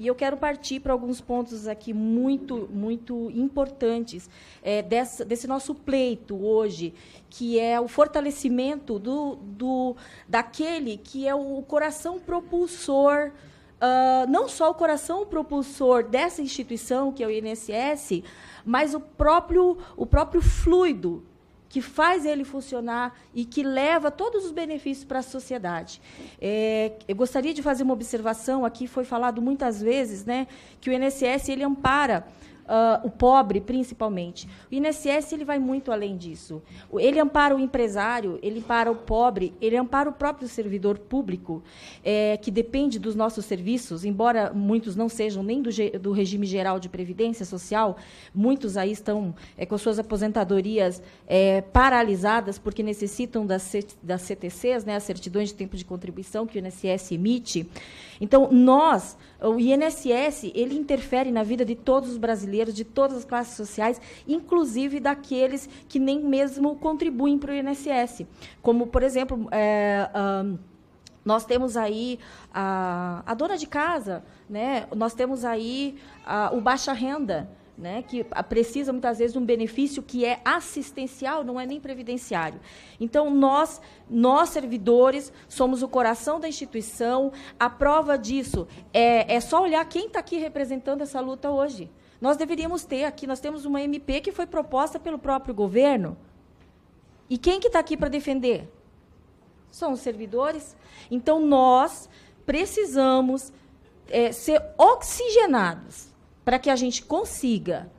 E eu quero partir para alguns pontos aqui muito, muito importantes é, desse nosso pleito hoje, que é o fortalecimento do, do daquele que é o coração propulsor. Uh, não só o coração propulsor dessa instituição, que é o INSS, mas o próprio, o próprio fluido que faz ele funcionar e que leva todos os benefícios para a sociedade. É, eu gostaria de fazer uma observação aqui, foi falado muitas vezes né, que o INSS ele ampara uh, o pobre, principalmente. O INSS ele vai muito além disso. Ele ampara o empresário, ele ampara o pobre, ele ampara o próprio servidor público, é, que depende dos nossos serviços, embora muitos não sejam nem do, do regime geral de previdência social, muitos aí estão é, com suas aposentadorias é, paralisadas porque necessitam das, das CTCs, né, as certidões de tempo de contribuição que o INSS emite. Então, nós, o INSS, ele interfere na vida de todos os brasileiros, de todas as classes sociais, inclusive daqueles que nem mesmo contribuem para o INSS. Como, por exemplo, é, um, nós temos aí a, a, dona de casa, né? nós temos aí a, o baixa renda né, que precisa muitas vezes de um benefício que é assistencial, não é nem previdenciário. Então, nós, nós servidores, somos o coração da instituição. A prova disso é, é só olhar quem está aqui representando essa luta hoje. Nós deveríamos ter aqui, nós temos uma MP que foi proposta pelo próprio governo. E quem que está aqui para defender? São os servidores. Então, nós precisamos é, ser oxigenados para que a gente consiga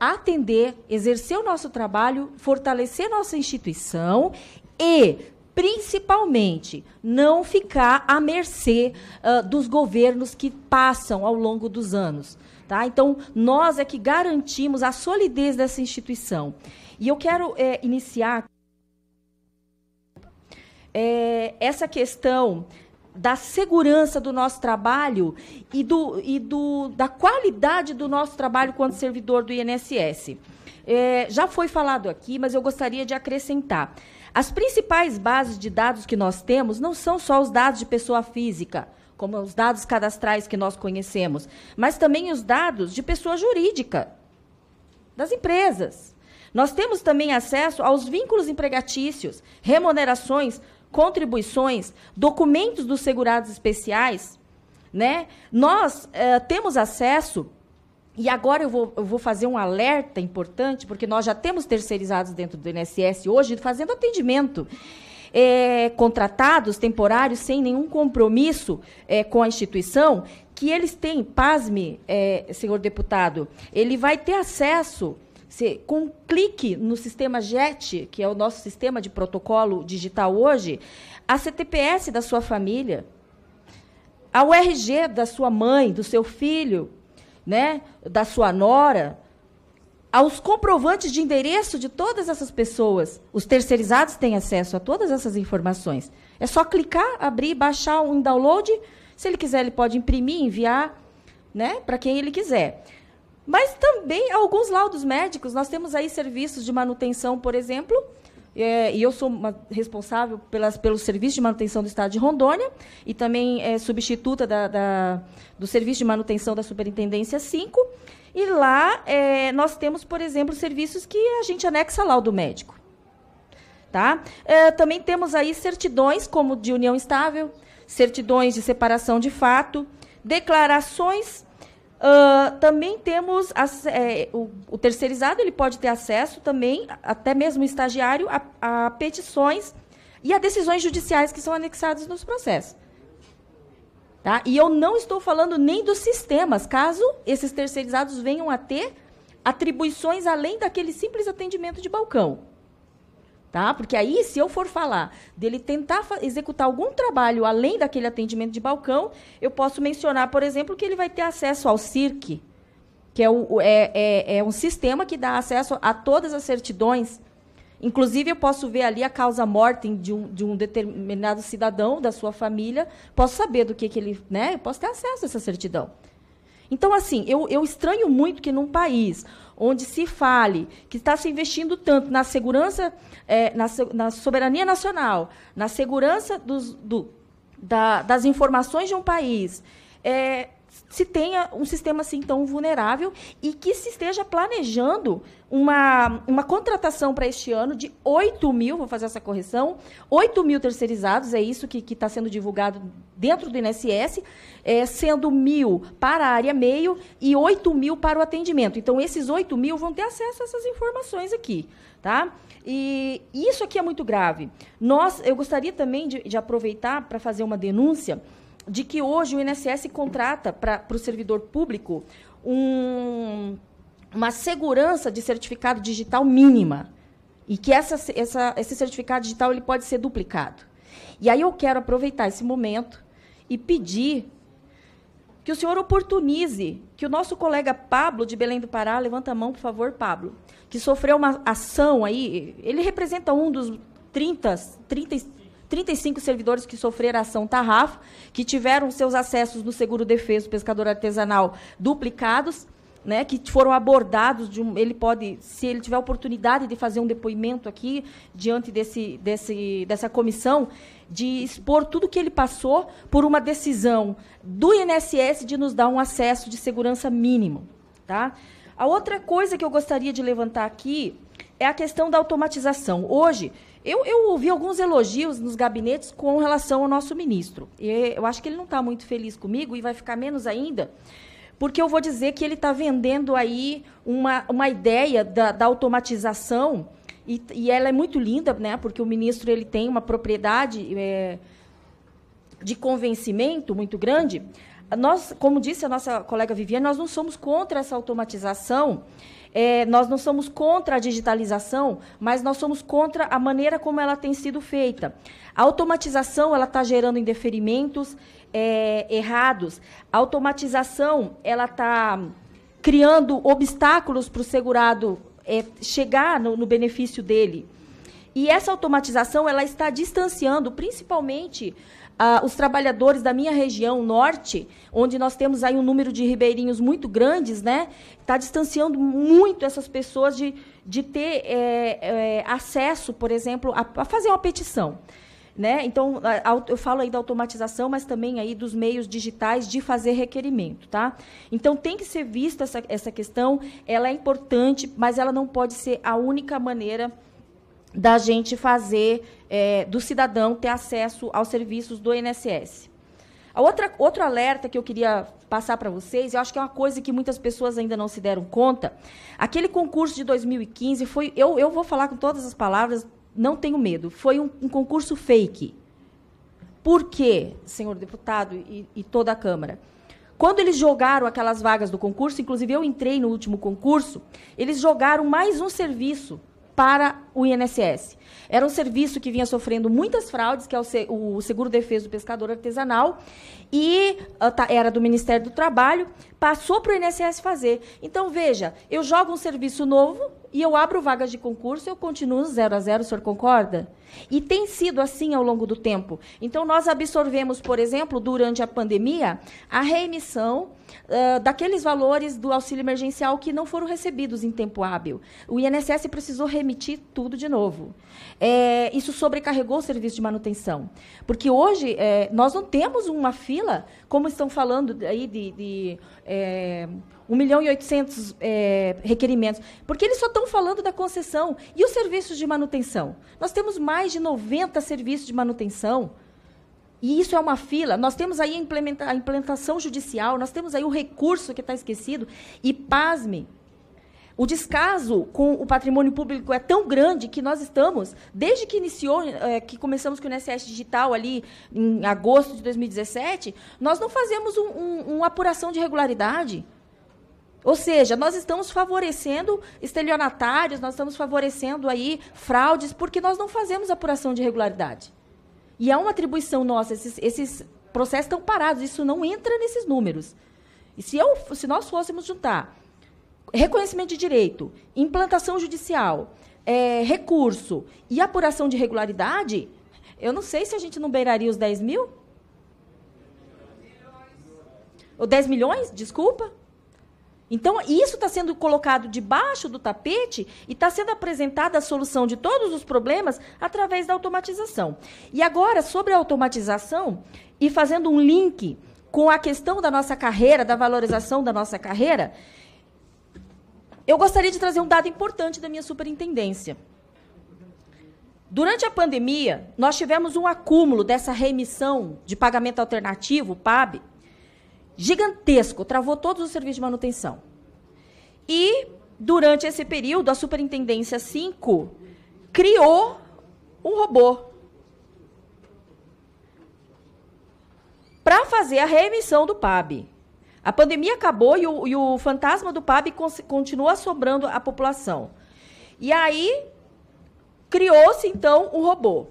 atender, exercer o nosso trabalho, fortalecer nossa instituição e principalmente não ficar à mercê uh, dos governos que passam ao longo dos anos. Tá? Então, nós é que garantimos a solidez dessa instituição. E eu quero é, iniciar é, essa questão da segurança do nosso trabalho e, do, e do, da qualidade do nosso trabalho quanto servidor do INSS. É, já foi falado aqui, mas eu gostaria de acrescentar. As principais bases de dados que nós temos não são só os dados de pessoa física, como os dados cadastrais que nós conhecemos, mas também os dados de pessoa jurídica, das empresas. Nós temos também acesso aos vínculos empregatícios, remunerações, contribuições, documentos dos segurados especiais, né? Nós eh, temos acesso, e agora eu vou, eu vou fazer um alerta importante, porque nós já temos terceirizados dentro do INSS hoje fazendo atendimento. É, contratados temporários sem nenhum compromisso é, com a instituição, que eles têm, pasme, é, senhor deputado, ele vai ter acesso você, com um clique no sistema JET, que é o nosso sistema de protocolo digital hoje, a CTPS da sua família, a URG da sua mãe, do seu filho, né, da sua nora, aos comprovantes de endereço de todas essas pessoas. Os terceirizados têm acesso a todas essas informações. É só clicar, abrir, baixar um download. Se ele quiser, ele pode imprimir, enviar né, para quem ele quiser. Mas também alguns laudos médicos, nós temos aí serviços de manutenção, por exemplo, é, e eu sou uma, responsável pelas, pelo serviço de manutenção do Estado de Rondônia e também é, substituta da, da, do serviço de manutenção da Superintendência 5. E lá é, nós temos, por exemplo, serviços que a gente anexa laudo médico. Tá? É, também temos aí certidões, como de união estável, certidões de separação de fato, declarações Uh, também temos é, o, o, terceirizado, ele pode ter acesso também, até mesmo o estagiário, a, a petições e a decisões judiciais que são anexadas nos processos. Tá? E eu não estou falando nem dos sistemas, caso esses terceirizados venham a ter atribuições além daquele simples atendimento de balcão tá? Porque aí, se eu for falar dele tentar executar algum trabalho além daquele atendimento de balcão, eu posso mencionar, por exemplo, que ele vai ter acesso ao CIRC, que é, o, é, é, é um sistema que dá acesso a todas as certidões. Inclusive, eu posso ver ali a causa morte de um, de um determinado cidadão da sua família, posso saber do que, que ele. Né? Eu posso ter acesso a essa certidão. Então, assim, eu, eu estranho muito que num país onde se fale que está se investindo tanto na segurança, é, na, na, soberania nacional, na segurança dos, do, da, das informações de um país, é, se tenha um sistema assim tão vulnerável e que se esteja planejando uma, uma contratação para este ano de 8 mil, vou fazer essa correção, 8 mil terceirizados, é isso que está sendo divulgado dentro do INSS, é, sendo mil para a área meio e 8 mil para o atendimento. Então, esses 8 mil vão ter acesso a essas informações aqui. Tá? E isso aqui é muito grave. Nós, eu gostaria também de, de aproveitar para fazer uma denúncia de que hoje o INSS contrata para o servidor público um, uma segurança de certificado digital mínima e que essa, essa, esse certificado digital ele pode ser duplicado. E aí eu quero aproveitar esse momento e pedir que o senhor oportunize que o nosso colega Pablo de Belém do Pará, levanta a mão, por favor, Pablo, que sofreu uma ação aí, ele representa um dos 30, 30 35 servidores que sofreram ação tarrafa, que tiveram seus acessos no seguro defeso pescador artesanal duplicados, né, que foram abordados um, ele pode, se ele tiver oportunidade de fazer um depoimento aqui diante desse, desse, dessa comissão, de expor tudo o que ele passou por uma decisão do INSS de nos dar um acesso de segurança mínimo, tá? A outra coisa que eu gostaria de levantar aqui é a questão da automatização. Hoje, eu, eu, ouvi alguns elogios nos gabinetes com relação ao nosso ministro. E eu acho que ele não está muito feliz comigo e vai ficar menos ainda, porque eu vou dizer que ele está vendendo aí uma, uma ideia da, da automatização e, e, ela é muito linda, né? Porque o ministro ele tem uma propriedade é, de convencimento muito grande nós, como disse a nossa colega Viviane, nós não somos contra essa automatização. É, nós não somos contra a digitalização, mas nós somos contra a maneira como ela tem sido feita. A automatização ela está gerando indeferimentos é, errados. A automatização ela está criando obstáculos para o segurado é, chegar no, no benefício dele. E essa automatização ela está distanciando, principalmente ah, os trabalhadores da minha região norte, onde nós temos aí um número de ribeirinhos muito grandes, né? Está distanciando muito essas pessoas de, de ter é, é, acesso, por exemplo, a, a fazer uma petição. Né? Então, eu falo aí da automatização, mas também aí dos meios digitais de fazer requerimento, tá? Então, tem que ser vista essa, essa questão, ela é importante, mas ela não pode ser a única maneira da gente fazer, é, do cidadão ter acesso aos serviços do INSS. A outra, outro alerta que eu queria passar para vocês, eu acho que é uma coisa que muitas pessoas ainda não se deram conta. Aquele concurso de 2015 foi, eu, eu vou falar com todas as palavras, não tenho medo, foi um, um concurso fake. Por quê, senhor deputado e, e toda a Câmara? Quando eles jogaram aquelas vagas do concurso, inclusive eu entrei no último concurso, eles jogaram mais um serviço para o INSS. Era um serviço que vinha sofrendo muitas fraudes, que é o Seguro Defesa do Pescador Artesanal, e ah, tá, era do Ministério do Trabalho, passou para o INSS fazer. Então, veja, eu jogo um serviço novo e eu abro vagas de concurso, e eu continuo zero a zero, o senhor concorda? E tem sido assim ao longo do tempo. Então, nós absorvemos, por exemplo, durante a pandemia, a reemissão uh, daqueles valores do auxílio emergencial que não foram recebidos em tempo hábil. O INSS precisou remitir tudo de novo. É, isso sobrecarregou o serviço de manutenção. Porque hoje, é, nós não temos uma fila como estão falando aí de, de é, 1 milhão e 800 é, requerimentos, porque eles só estão falando da concessão. E os serviços de manutenção? Nós temos mais de 90 serviços de manutenção, e isso é uma fila. Nós temos aí a, implementação judicial, nós temos aí o recurso que está esquecido, e pasme. O descaso com o patrimônio público é tão grande que nós estamos, desde que iniciou, é, que começamos com o INSS digital ali em agosto de 2017, nós não fazemos um, um, uma apuração de regularidade. Ou seja, nós estamos favorecendo estelionatários, nós estamos favorecendo aí fraudes, porque nós não fazemos apuração de regularidade. E é uma atribuição nossa, esses, esses processos estão parados, isso não entra nesses números. E se, eu, se nós fôssemos juntar reconhecimento de direito, implantação judicial, é, recurso e apuração de irregularidade, eu não sei se a gente não beiraria os 10 mil. Ou 10 milhões, desculpa. Então, isso está sendo colocado debaixo do tapete e está sendo apresentada a solução de todos os problemas através da automatização. E agora, sobre a automatização, e fazendo um link com a questão da nossa carreira, da valorização da nossa carreira, eu gostaria de trazer um dado importante da minha superintendência. Durante a pandemia, nós tivemos um acúmulo dessa remissão de pagamento alternativo, PAB, gigantesco, travou todos os serviços de manutenção. E, durante esse período, a Superintendência 5 criou um robô para fazer a remissão do PAB. A pandemia acabou e o, e o fantasma do PAB continua assombrando a população. E aí criou-se então o robô.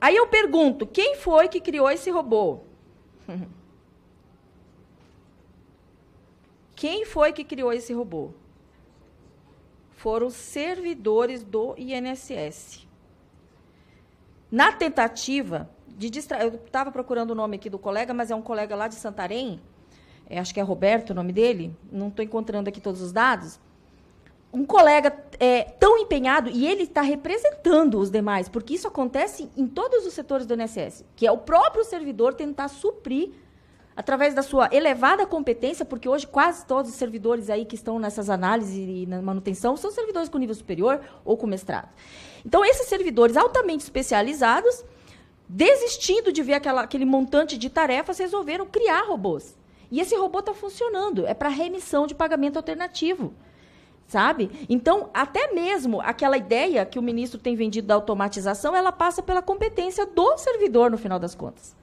Aí eu pergunto, quem foi que criou esse robô? Quem foi que criou esse robô? Foram servidores do INSS. Na tentativa de distra... Eu estava procurando o nome aqui do colega, mas é um colega lá de Santarém, é, acho que é Roberto o nome dele, não estou encontrando aqui todos os dados. Um colega é, tão empenhado, e ele está representando os demais, porque isso acontece em todos os setores do INSS, que é o próprio servidor tentar suprir através da sua elevada competência, porque hoje quase todos os servidores aí que estão nessas análises e na manutenção são servidores com nível superior ou com mestrado. Então, esses servidores altamente especializados desistindo de ver aquela, aquele montante de tarefas, resolveram criar robôs. E esse robô está funcionando. É para remissão de pagamento alternativo. Sabe? Então, até mesmo aquela ideia que o ministro tem vendido da automatização, ela passa pela competência do servidor, no final das contas.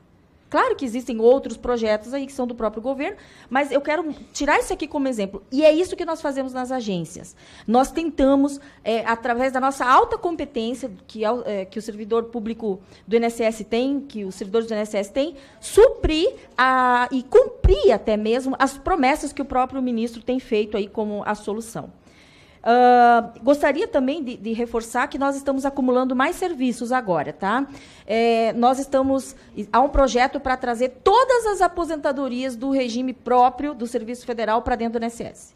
Claro que existem outros projetos aí que são do próprio governo, mas eu quero tirar isso aqui como exemplo. E é isso que nós fazemos nas agências. Nós tentamos, é, através da nossa alta competência que, é, é que o servidor público do INSS tem, que os servidores do INSS têm, suprir a, e cumprir até mesmo as promessas que o próprio ministro tem feito aí como a solução. Uh, gostaria também de, de, reforçar que nós estamos acumulando mais serviços agora, tá? É, nós estamos. Há um projeto para trazer todas as aposentadorias do regime próprio do Serviço Federal para dentro do INSS.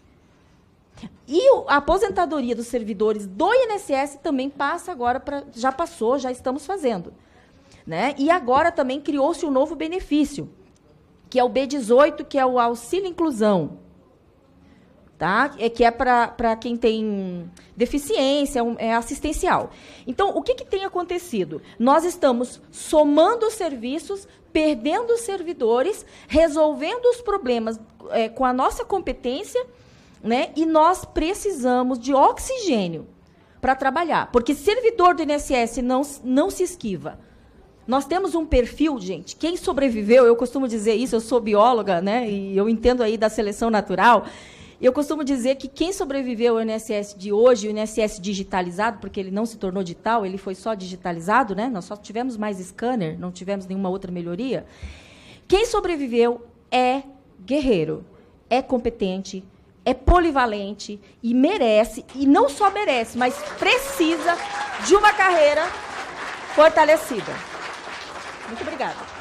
E a aposentadoria dos servidores do INSS também passa agora para. Já passou, já estamos fazendo. Né? E agora também criou-se um novo benefício, que é o B18, que é o auxílio inclusão tá? É que é para quem tem deficiência, é, é assistencial. Então, o que, que tem acontecido? Nós estamos somando serviços, perdendo servidores, resolvendo os problemas é, com a nossa competência, né? E nós precisamos de oxigênio para trabalhar, porque servidor do INSS não, não se esquiva. Nós temos um perfil, gente. Quem sobreviveu, eu costumo dizer isso, eu sou bióloga, né? E eu entendo aí da seleção natural. Eu costumo dizer que quem sobreviveu ao INSS de hoje, o INSS digitalizado, porque ele não se tornou digital, ele foi só digitalizado, né? Nós só tivemos mais scanner, não tivemos nenhuma outra melhoria. Quem sobreviveu é guerreiro, é competente, é polivalente e merece, e não só merece, mas precisa de uma carreira fortalecida. Muito obrigada.